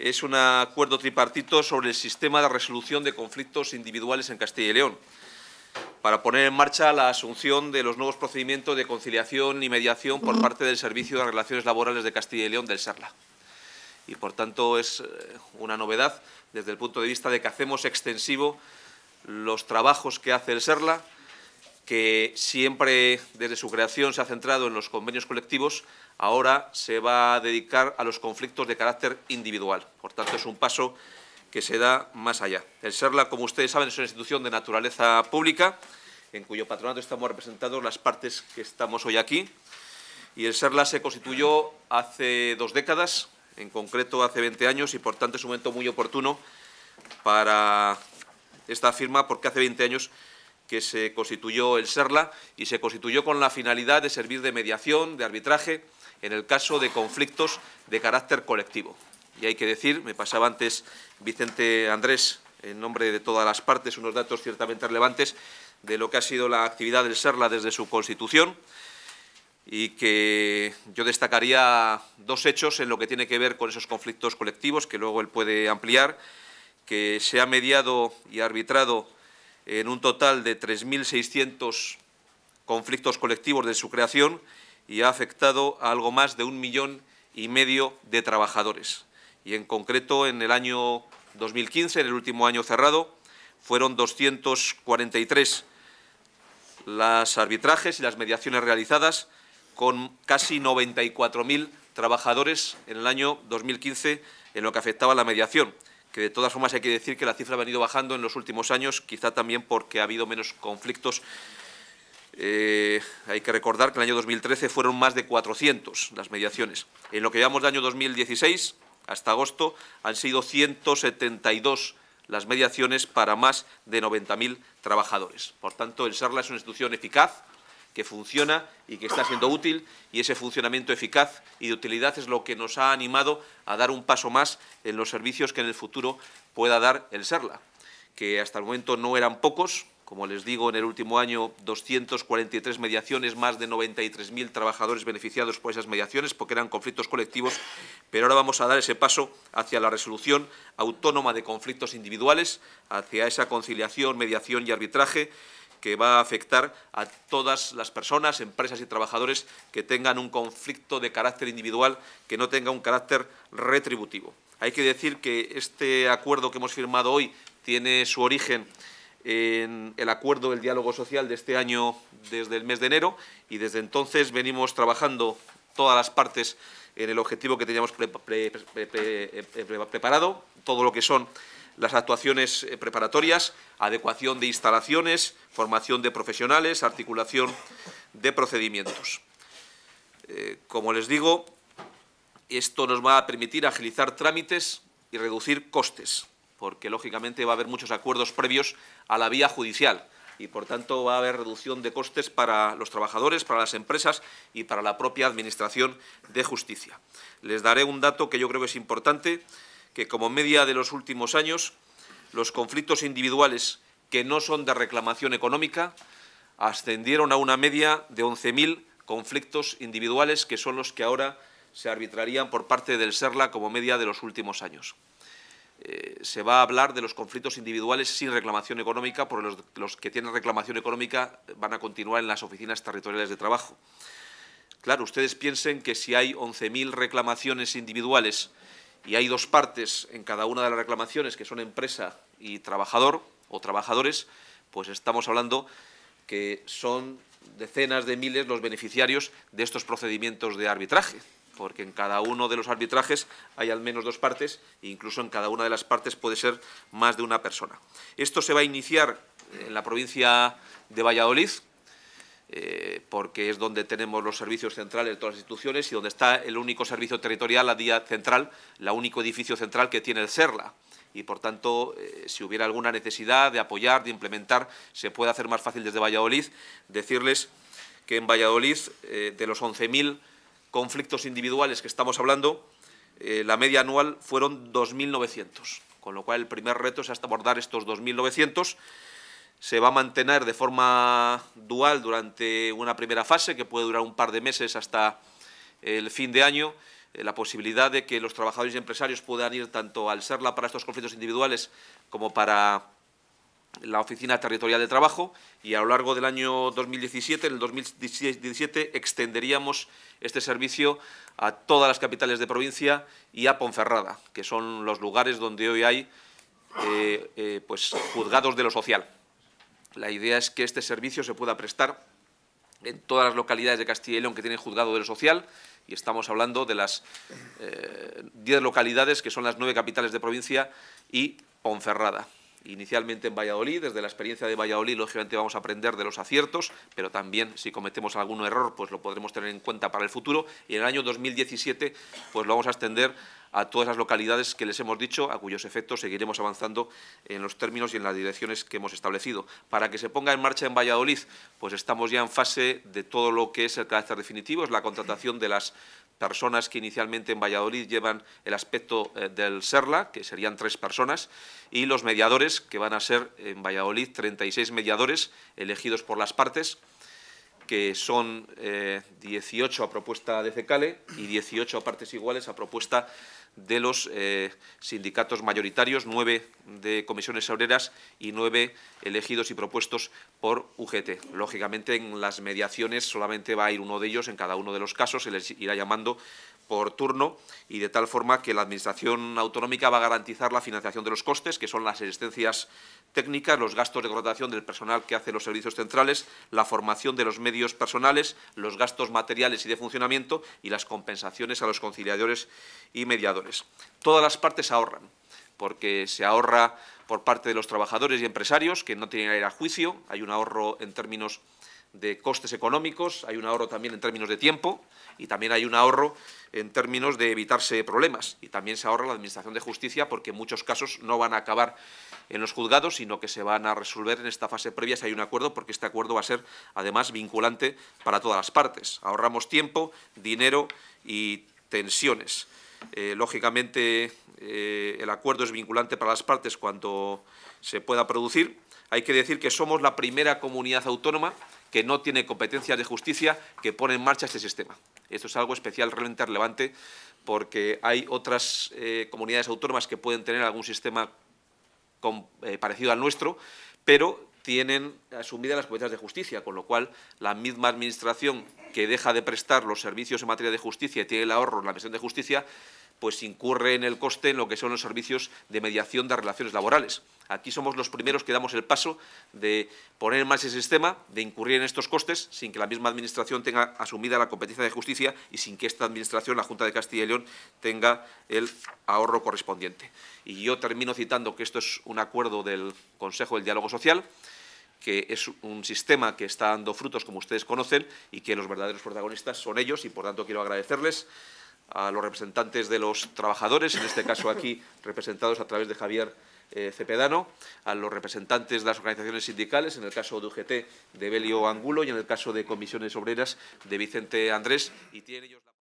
es un acuerdo tripartito sobre el sistema de resolución de conflictos individuales en Castilla y León, para poner en marcha la asunción de los nuevos procedimientos de conciliación y mediación por parte del Servicio de Relaciones Laborales de Castilla y León del SERLA. Y, por tanto, es eh, una novedad desde el punto de vista de que hacemos extensivo los trabajos que hace el SERLA, que siempre desde su creación se ha centrado en los convenios colectivos, ahora se va a dedicar a los conflictos de carácter individual. Por tanto, es un paso que se da más allá. El SERLA, como ustedes saben, es una institución de naturaleza pública, en cuyo patronato estamos representados las partes que estamos hoy aquí. Y el SERLA se constituyó hace dos décadas, en concreto hace 20 años, y por tanto es un momento muy oportuno para esta firma, porque hace 20 años que se constituyó el SERLA y se constituyó con la finalidad de servir de mediación, de arbitraje, en el caso de conflictos de carácter colectivo. Y hay que decir, me pasaba antes Vicente Andrés, en nombre de todas las partes, unos datos ciertamente relevantes de lo que ha sido la actividad del SERLA desde su constitución y que yo destacaría dos hechos en lo que tiene que ver con esos conflictos colectivos, que luego él puede ampliar, que se ha mediado y arbitrado en un total de 3.600 conflictos colectivos de su creación y ha afectado a algo más de un millón y medio de trabajadores. Y en concreto, en el año 2015, en el último año cerrado, fueron 243 las arbitrajes y las mediaciones realizadas, con casi 94.000 trabajadores en el año 2015 en lo que afectaba a la mediación que de todas formas hay que decir que la cifra ha venido bajando en los últimos años, quizá también porque ha habido menos conflictos. Eh, hay que recordar que en el año 2013 fueron más de 400 las mediaciones. En lo que llevamos del año 2016 hasta agosto han sido 172 las mediaciones para más de 90.000 trabajadores. Por tanto, el SERLA es una institución eficaz, que funciona y que está siendo útil y ese funcionamiento eficaz y de utilidad es lo que nos ha animado a dar un paso más en los servicios que en el futuro pueda dar el SERLA, que hasta el momento no eran pocos, como les digo, en el último año 243 mediaciones, más de 93.000 trabajadores beneficiados por esas mediaciones, porque eran conflictos colectivos, pero ahora vamos a dar ese paso hacia la resolución autónoma de conflictos individuales, hacia esa conciliación, mediación y arbitraje que va a afectar a todas las personas, empresas y trabajadores que tengan un conflicto de carácter individual que no tenga un carácter retributivo. Hay que decir que este acuerdo que hemos firmado hoy tiene su origen en el acuerdo del diálogo social de este año desde el mes de enero y desde entonces venimos trabajando todas las partes en el objetivo que teníamos preparado, todo lo que son las actuaciones eh, preparatorias, adecuación de instalaciones, formación de profesionales, articulación de procedimientos. Eh, como les digo, esto nos va a permitir agilizar trámites y reducir costes, porque lógicamente va a haber muchos acuerdos previos a la vía judicial y por tanto va a haber reducción de costes para los trabajadores, para las empresas y para la propia Administración de Justicia. Les daré un dato que yo creo que es importante que como media de los últimos años, los conflictos individuales que no son de reclamación económica ascendieron a una media de 11.000 conflictos individuales, que son los que ahora se arbitrarían por parte del SERLA como media de los últimos años. Eh, se va a hablar de los conflictos individuales sin reclamación económica, porque los, los, que tienen reclamación económica van a continuar en las oficinas territoriales de trabajo. Claro, ustedes piensen que si hay 11.000 reclamaciones individuales y hay dos partes en cada una de las reclamaciones, que son empresa y trabajador o trabajadores, pues estamos hablando que son decenas de miles los beneficiarios de estos procedimientos de arbitraje, porque en cada uno de los arbitrajes hay al menos dos partes e incluso en cada una de las partes puede ser más de una persona. Esto se va a iniciar en la provincia de Valladolid eh, porque es donde tenemos los servicios centrales de todas las instituciones y donde está el único servicio territorial, a día central, la único edificio central que tiene el CERLA. Y, por tanto, eh, si hubiera alguna necesidad de apoyar, de implementar, se puede hacer más fácil desde Valladolid. Decirles que en Valladolid, eh, de los 11.000 conflictos individuales que estamos hablando, la media anual fueron 2.900, con lo cual el primer reto es hasta abordar estos 2.900 se va a mantener de forma dual durante una primera fase, que puede durar un par de meses hasta el fin de año, eh, la posibilidad de que los trabajadores y empresarios puedan ir tanto al SERLA para estos conflictos individuales como para la Oficina Territorial de Trabajo y a lo largo del año 2017, en el 2017, extenderíamos este servicio a todas las capitales de provincia y a Ponferrada, que son los lugares donde hoy hay eh, eh, pues, juzgados de lo social. La idea es que este servicio se pueda prestar en todas las localidades de Castilla y León que tienen juzgado de lo social, y estamos hablando de las eh, diez localidades que son las nueve capitales de provincia y Ponferrada inicialmente en Valladolid. Desde la experiencia de Valladolid, lógicamente, vamos a aprender de los aciertos, pero también si cometemos algún error, pues lo podremos tener en cuenta para el futuro. Y en el año 2017, pues lo vamos a extender a todas las localidades que les hemos dicho, a cuyos efectos seguiremos avanzando en los términos y en las direcciones que hemos establecido. Para que se ponga en marcha en Valladolid, pues estamos ya en fase de todo lo que es el carácter definitivo, es la contratación de las personas que inicialmente en Valladolid llevan el aspecto eh, del SERLA, que serían tres personas, y los mediadores, que van a ser en Valladolid 36 mediadores elegidos por las partes, que son 18 eh, a propuesta de CECALE y 18 a partes iguales a propuesta de los eh, sindicatos mayoritarios, nueve de comisiones obreras y nueve elegidos y propuestos por UGT. Lógicamente, en las mediaciones solamente va a ir uno de ellos en cada uno de los casos, se les irá llamando por turno y de tal forma que la Administración autonómica va a garantizar la financiación de los costes, que son las existencias técnicas, los gastos de contratación del personal que hace los servicios centrales, la formación de los medios personales, los gastos materiales y de funcionamiento y las compensaciones a los conciliadores y mediadores. Todas las partes ahorran, porque se ahorra por parte de los trabajadores y empresarios, que no tienen que ir a juicio, hay un ahorro en términos de costes económicos, hay un ahorro también en términos de tiempo y también hay un ahorro en términos de evitarse problemas. Y también se ahorra la Administración de Justicia porque muchos casos no van a acabar en los juzgados, sino que se van a resolver en esta fase previa si hay un acuerdo, porque este acuerdo va a ser, además, vinculante para todas las partes. Ahorramos tiempo, dinero y tensiones. Eh, lógicamente, eh, el acuerdo es vinculante para las partes cuando se pueda producir. Hay que decir que somos la primera comunidad autónoma que no tiene competencias de justicia que pone en marcha este sistema. Esto es algo especial, relevante, porque hay otras eh, comunidades autónomas que pueden tener algún sistema eh, parecido al nuestro, pero tienen asumidas las competencias de justicia, con lo cual la misma administración que deja de prestar los servicios en materia de justicia y tiene el ahorro en la misión de justicia, pues incurre en el coste en lo que son los servicios de mediación de relaciones laborales. Aquí somos los primeros que damos el paso de poner en marcha ese sistema, de incurrir en estos costes sin que la misma Administración tenga asumida la competencia de justicia y sin que esta Administración, la Junta de Castilla y León, tenga el ahorro correspondiente. Y yo termino citando que esto es un acuerdo del Consejo del Diálogo Social, que es un sistema que está dando frutos, como ustedes conocen, y que los verdaderos protagonistas son ellos, y por tanto quiero agradecerles a los representantes de los trabajadores, en este caso aquí representados a través de Javier eh, Cepedano, a los representantes de las organizaciones sindicales, en el caso de UGT de Belio Angulo y en el caso de comisiones obreras de Vicente Andrés. Y ellos